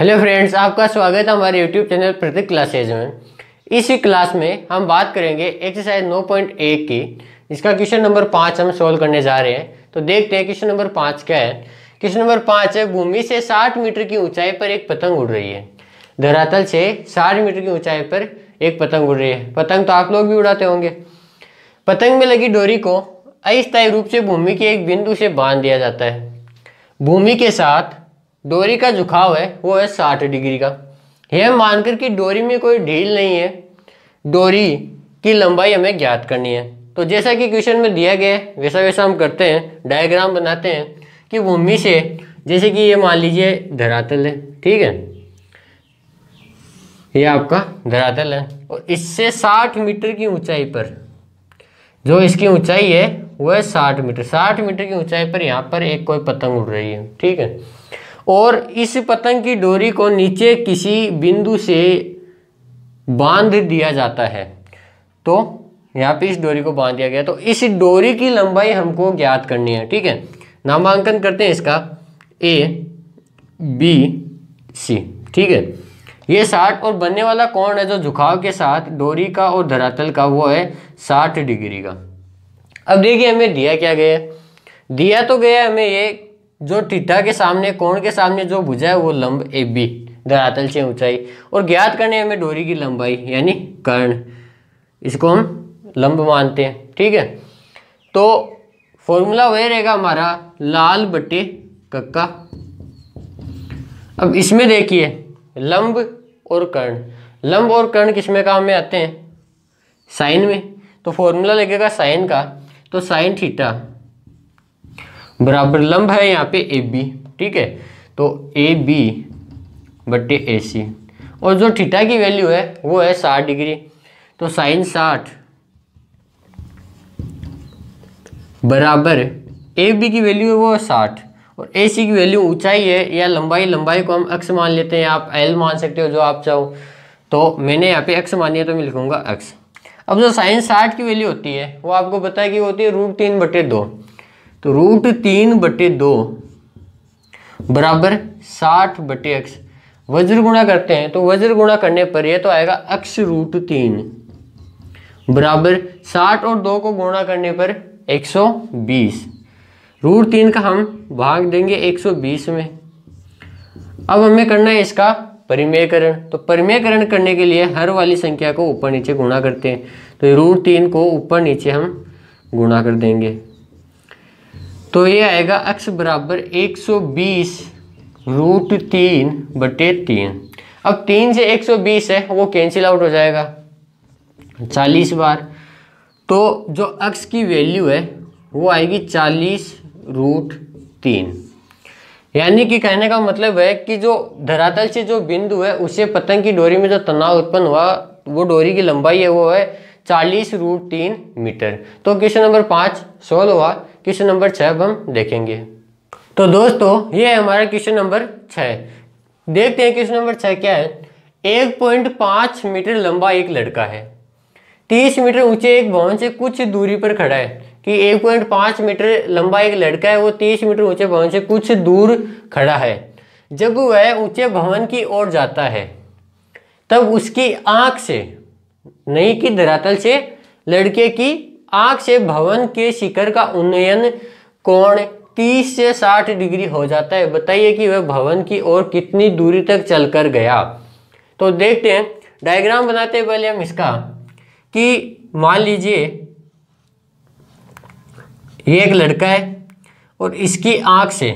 hello friends आपका स्वागत है हमारे यूट्यूब चैनल प्रतीक क्लासेज में इसी क्लास में हम बात करेंगे एक्सरसाइज 9.1 की जिसका क्वेश्चन नंबर पाँच हम सोल्व करने जा रहे हैं तो देखते हैं क्वेश्चन नंबर पाँच क्या है क्वेश्चन नंबर पाँच है भूमि से 60 मीटर की ऊंचाई पर एक पतंग उड़ रही है धरातल से साठ मीटर की ऊंचाई पर एक पतंग उड़ रही है पतंग तो आप लोग भी उड़ाते होंगे पतंग में लगी डोरी को अस्थायी रूप से भूमि के एक बिंदु से बांध दिया जाता है भूमि के साथ डोरी का झुकाव है वो है साठ डिग्री का यह मानकर कि डोरी में कोई ढील नहीं है डोरी की लंबाई हमें ज्ञात करनी है तो जैसा कि क्वेश्चन में दिया गया है वैसा वैसा हम करते हैं डायग्राम बनाते हैं कि भूमि से जैसे कि ये मान लीजिए धरातल है ठीक है ये आपका धरातल है और इससे 60 मीटर की ऊंचाई पर जो इसकी ऊंचाई है वो है 60 मीटर 60 मीटर की ऊंचाई पर यहाँ पर एक कोई पतंग उड़ रही है ठीक है और इस पतंग की डोरी को नीचे किसी बिंदु से बांध दिया जाता है तो यहाँ पे इस डोरी को बांध दिया गया तो इस डोरी की लंबाई हमको ज्ञात करनी है ठीक है नामांकन करते हैं इसका ए बी सी ठीक है ये साठ और बनने वाला कोण है जो झुकाव के साथ डोरी का और धरातल का वो है साठ डिग्री का अब देखिए हमें दिया क्या गया दिया तो गया हमें ये जो टीटा के सामने कोण के सामने जो भुजा है वो लंब ए बी धरातल से ऊंचाई और ज्ञात करने हमें डोरी की लंबाई यानी कर्ण इसको हम लंब मानते हैं ठीक है तो फॉर्मूला वही रहेगा हमारा लाल बटे कक्का अब इसमें देखिए लंब और कर्ण लंब और कर्ण किसमें काम में आते हैं साइन में तो फॉर्मूला लगेगा साइन का तो साइन थीटा बराबर लंब है यहाँ पे ए बी ठीक है तो ए बी बटे ए सी और जो थीटा की वैल्यू है वो है साठ डिग्री तो साइन साठ बराबर ए बी की वैल्यू है वो है साठ और ए सी की वैल्यू ऊंचाई है या लंबाई लंबाई को हम एक्स मान लेते हैं आप एल मान सकते हो जो आप चाहो तो मैंने यहाँ पे एक्स मानी है तो मैं लिखूंगा एक्स अब जो साइन साठ की वैल्यू होती है वो आपको बताया कि होती है रूट तीन बटे दो तो रूट तीन बटे दो बराबर साठ बटे एक्स वज्र गुणा करते हैं तो वज्र गुणा करने पर यह तो आएगा एक्स रूट तीन बराबर साठ और दो को गुणा करने पर एक सौ बीस रूट तीन का हम भाग देंगे एक सौ बीस में अब हमें करना है इसका परिमेयकरण तो परिमेयकरण करने के लिए हर वाली संख्या को ऊपर नीचे गुणा करते हैं तो रूट तीन को ऊपर नीचे हम गुणा कर देंगे तो ये आएगा x बराबर 120 रूट तीन बटे तीन अब तीन से 120 है वो कैंसिल आउट हो जाएगा 40 बार तो जो x की वैल्यू है वो आएगी 40 रूट तीन यानी कि कहने का मतलब है कि जो धरातल से जो बिंदु है उसे पतंग की डोरी में जो तनाव उत्पन्न हुआ वो डोरी की लंबाई है वो है चालीस रूट तीन मीटर तो क्वेश्चन नंबर पाँच सोल्व हुआ क्वेश्चन नंबर छः अब हम देखेंगे तो दोस्तों ये है हमारा क्वेश्चन नंबर छः देखते हैं क्वेश्चन नंबर छः क्या है एक पॉइंट पाँच मीटर लंबा एक लड़का है तीस मीटर ऊंचे एक भवन से कुछ दूरी पर खड़ा है कि एक पॉइंट पाँच मीटर लंबा एक लड़का है वो तीस मीटर ऊंचे भवन से कुछ दूर खड़ा है जब वह ऊंचे भवन की ओर जाता है तब उसकी आँख से नहीं कि धरातल से लड़के की आग से भवन के शिखर का उन्नयन कोण 30 से 60 डिग्री हो जाता है बताइए कि वह भवन की ओर कितनी दूरी तक चलकर गया तो देखते हैं डायग्राम बनाते पहले हम इसका कि मान लीजिए ये एक लड़का है और इसकी आंख से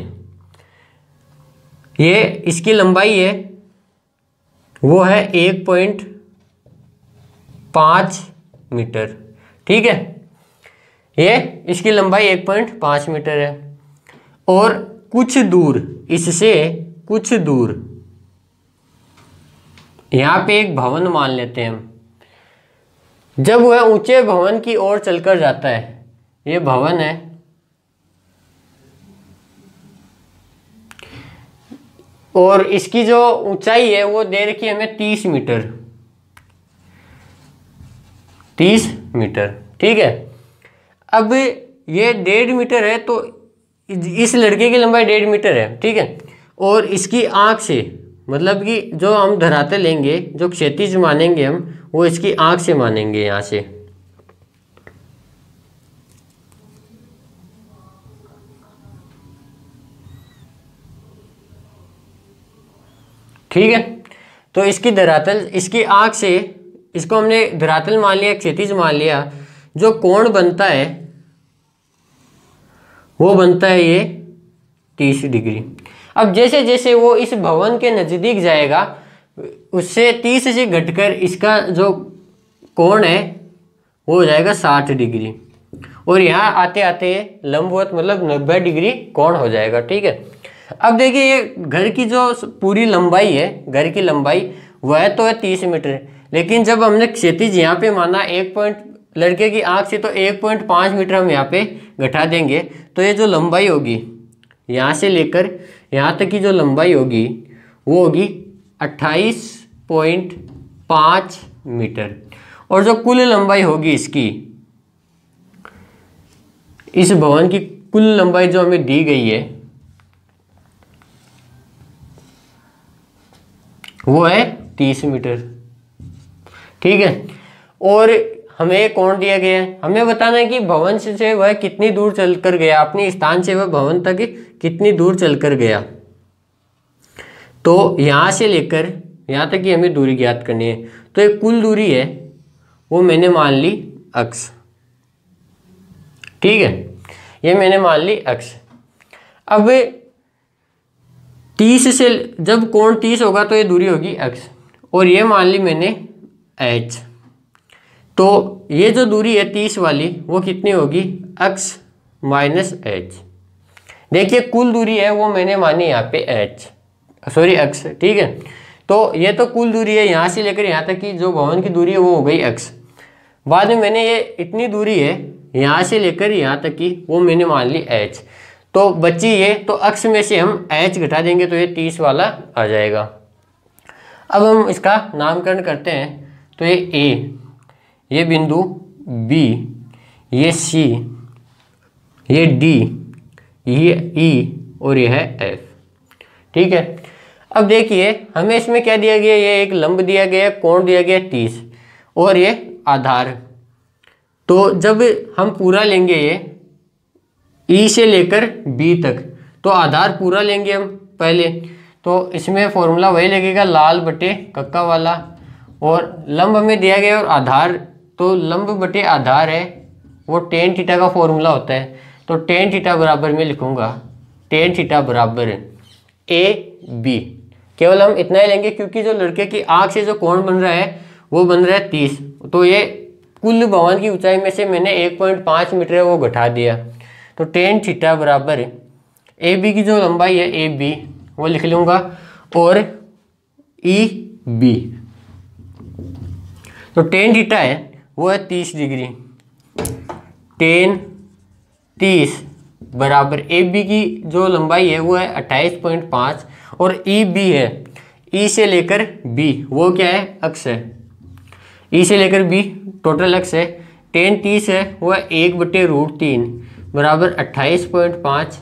ये इसकी लंबाई है वो है एक पॉइंट पाँच मीटर ठीक है ये इसकी लंबाई एक पॉइंट पाँच मीटर है और कुछ दूर इससे कुछ दूर यहाँ पे एक भवन मान लेते हैं हम जब वह ऊंचे भवन की ओर चलकर जाता है ये भवन है और इसकी जो ऊंचाई है वो दे रखी है हमें तीस मीटर तीस मीटर ठीक है अब ये डेढ़ मीटर है तो इस लड़के की लंबाई डेढ़ मीटर है ठीक है और इसकी आँख से मतलब कि जो हम धराते लेंगे जो क्षैतिज मानेंगे हम वो इसकी आँख से मानेंगे यहाँ से ठीक है तो इसकी धरातल इसकी आँख से इसको हमने धरातल मान लिया क्षितिज मान लिया जो कोण बनता है वो बनता है ये तीस डिग्री अब जैसे जैसे वो इस भवन के नज़दीक जाएगा उससे तीस से घटकर इसका जो कोण है वो हो जाएगा साठ डिग्री और यहाँ आते आते लंबवत मतलब नब्बे डिग्री कोण हो जाएगा ठीक है अब देखिए ये घर की जो पूरी लंबाई है घर की लंबाई वह तो है तीस मीटर लेकिन जब हमने क्षेत्र यहाँ पे माना एक पॉइंट लड़के की आँख से तो 1.5 मीटर हम यहाँ पे घटा देंगे तो ये जो लंबाई होगी यहाँ से लेकर यहाँ तक की जो लंबाई होगी वो होगी 28.5 मीटर और जो कुल लंबाई होगी इसकी इस भवन की कुल लंबाई जो हमें दी गई है वो है तीस मीटर ठीक है और हमें कोण दिया गया है हमें बताना है कि भवन से वह कितनी दूर चलकर गया अपने स्थान से वह भवन तक कितनी दूर चलकर गया तो यहाँ से लेकर यहाँ तक कि हमें दूरी ज्ञात करनी है तो एक कुल दूरी है वो मैंने मान ली अक्स ठीक है ये मैंने मान ली अक्स अब तीस से जब कोण तीस होगा तो ये दूरी होगी एक्स और ये मान ली मैंने एच तो ये जो दूरी है तीस वाली वो कितनी होगी एक्स माइनस एच देखिए कुल दूरी है वो मैंने मानी यहाँ पे एच सॉरी एक्स ठीक है तो ये तो कुल दूरी है यहाँ से लेकर यहाँ तक की जो भवन की दूरी है वो हो गई अक्स बाद में मैंने ये इतनी दूरी है यहाँ से लेकर यहाँ तक की वो मैंने मान ली एच तो बच्ची ये तो अक्स में से हम एच घटा देंगे तो ये तीस वाला आ जाएगा अब हम इसका नामकरण करते हैं तो ये ए ये बिंदु बी ये सी ये डी ये ई e और यह एफ ठीक है अब देखिए हमें इसमें क्या दिया गया ये एक लंब दिया गया कोण दिया गया तीस और ये आधार तो जब हम पूरा लेंगे ये ई e से लेकर बी तक तो आधार पूरा लेंगे हम पहले तो इसमें फॉर्मूला वही लगेगा लाल बटे कक्का वाला और लंब हमें दिया गया और आधार तो लंब बटे आधार है वो टेन थीटा का फॉर्मूला होता है तो टेन थीटा बराबर में लिखूंगा टेन थीटा बराबर ए बी केवल हम इतना ही लेंगे क्योंकि जो लड़के की आँख से जो कोण बन रहा है वो बन रहा है तीस तो ये कुल भवन की ऊंचाई में से मैंने एक पॉइंट पाँच मीटर है वो घटा दिया तो टेन थीटा बराबर ए बी की जो लंबाई है ए बी वो लिख लूँगा और ई e, बी तो टेन थीटा है वो है तीस डिग्री टेन तीस बराबर ए बी की जो लंबाई है वो है अट्ठाईस पॉइंट पाँच और ई e बी है ई e से लेकर बी वो क्या है अक्स है ई e से लेकर बी टोटल अक्स है टेन तीस है वो है एक बटे रूट तीन बराबर अट्ठाईस पॉइंट पाँच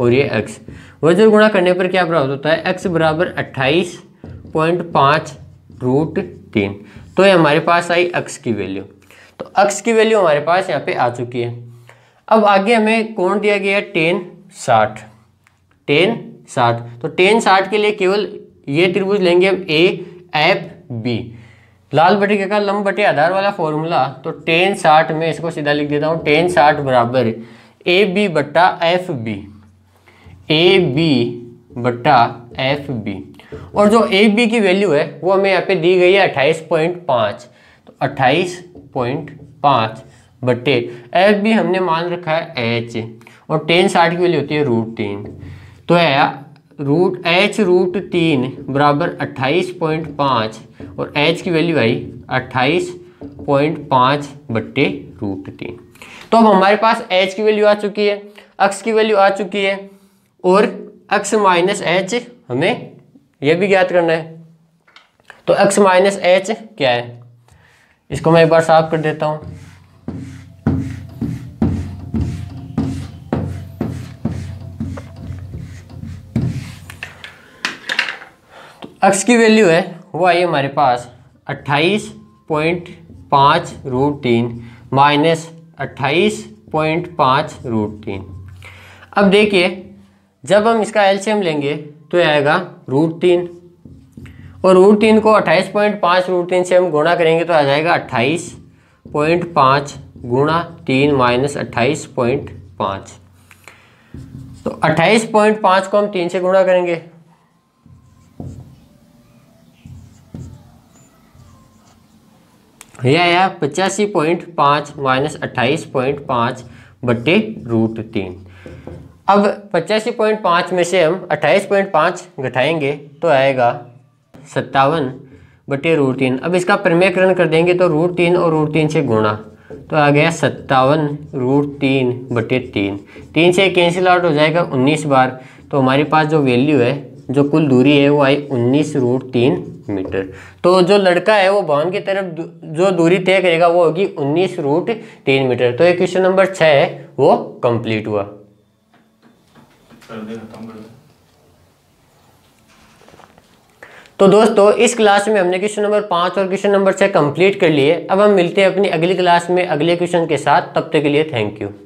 और ये एक्स वजन गुणा करने पर क्या प्राप्त होता है एक्स बराबर अट्ठाईस पॉइंट पाँच रूट तीन तो ये हमारे पास आई अक्स की वैल्यू तो अक्स की वैल्यू हमारे पास यहाँ पे आ चुकी है अब आगे हमें कौन दिया गया है टेन साठ टेन साठ तो टेन साठ के लिए केवल ये त्रिभुज लेंगे अब ए एफ बी लाल बटे का लंब बटे आधार वाला फॉर्मूला तो टेन साठ में इसको सीधा लिख देता हूँ टेन साठ बराबर ए बी बट्टा एफ बी ए बी बट्टा एफ बी और जो ए बी की वैल्यू है वो हमें यहाँ पे दी गई है अट्ठाईस पॉइंट पाँच तो अट्ठाईस पॉइंट पाँच बटे एफ बी हमने मान रखा है एच और टेन साठ की वैल्यू होती है रूट तीन तो है रूट एच रूट तीन बराबर अट्ठाईस पॉइंट पाँच और एच की वैल्यू आई अट्ठाईस पॉइंट पाँच बट्टे रूट तीन तो अब हमारे पास एच की वैल्यू आ चुकी है अक्स की वैल्यू आ चुकी है और अक्स माइनस एच हमें ये भी ज्ञात करना है तो x माइनस एच क्या है इसको मैं एक बार साफ कर देता हूं तो x की वैल्यू है वो आई हमारे पास अट्ठाईस पॉइंट पाँच रूट तीन माइनस अट्ठाईस पॉइंट पाँच रूट तीन अब देखिए जब हम इसका एल्शियम लेंगे तो यह आएगा रूट तीन और रूट तीन को अट्ठाईस पॉइंट पाँच रूट तीन से हम गुणा करेंगे तो आ जाएगा अट्ठाईस पॉइंट पाँच गुणा तीन माइनस अट्ठाईस पॉइंट पाँच तो अट्ठाईस पॉइंट पाँच को हम तीन से गुणा करेंगे यह आया पचासी पॉइंट पाँच माइनस अट्ठाईस पॉइंट पाँच बटे रूट तीन अब पचासी पॉइंट पाँच में से हम अट्ठाईस पॉइंट पाँच घटाएँगे तो आएगा सत्तावन बटे रूट तीन अब इसका प्रमेयकरण कर देंगे तो रूट तीन और रूट तीन से गुणा तो आ गया सत्तावन रूट तीन बटे तीन तीन से कैंसिल आउट हो जाएगा उन्नीस बार तो हमारे पास जो वैल्यू है जो कुल दूरी है वो आई उन्नीस रूट तीन मीटर तो जो लड़का है वो भवन की तरफ जो दूरी तय करेगा वो होगी उन्नीस रूट तीन मीटर तो ये क्वेश्चन नंबर छः है वो कंप्लीट हुआ तो दोस्तों इस क्लास में हमने क्वेश्चन नंबर पाँच और क्वेश्चन नंबर छः कंप्लीट कर लिए अब हम मिलते हैं अपनी अगली क्लास में अगले क्वेश्चन के साथ तब तक के लिए थैंक यू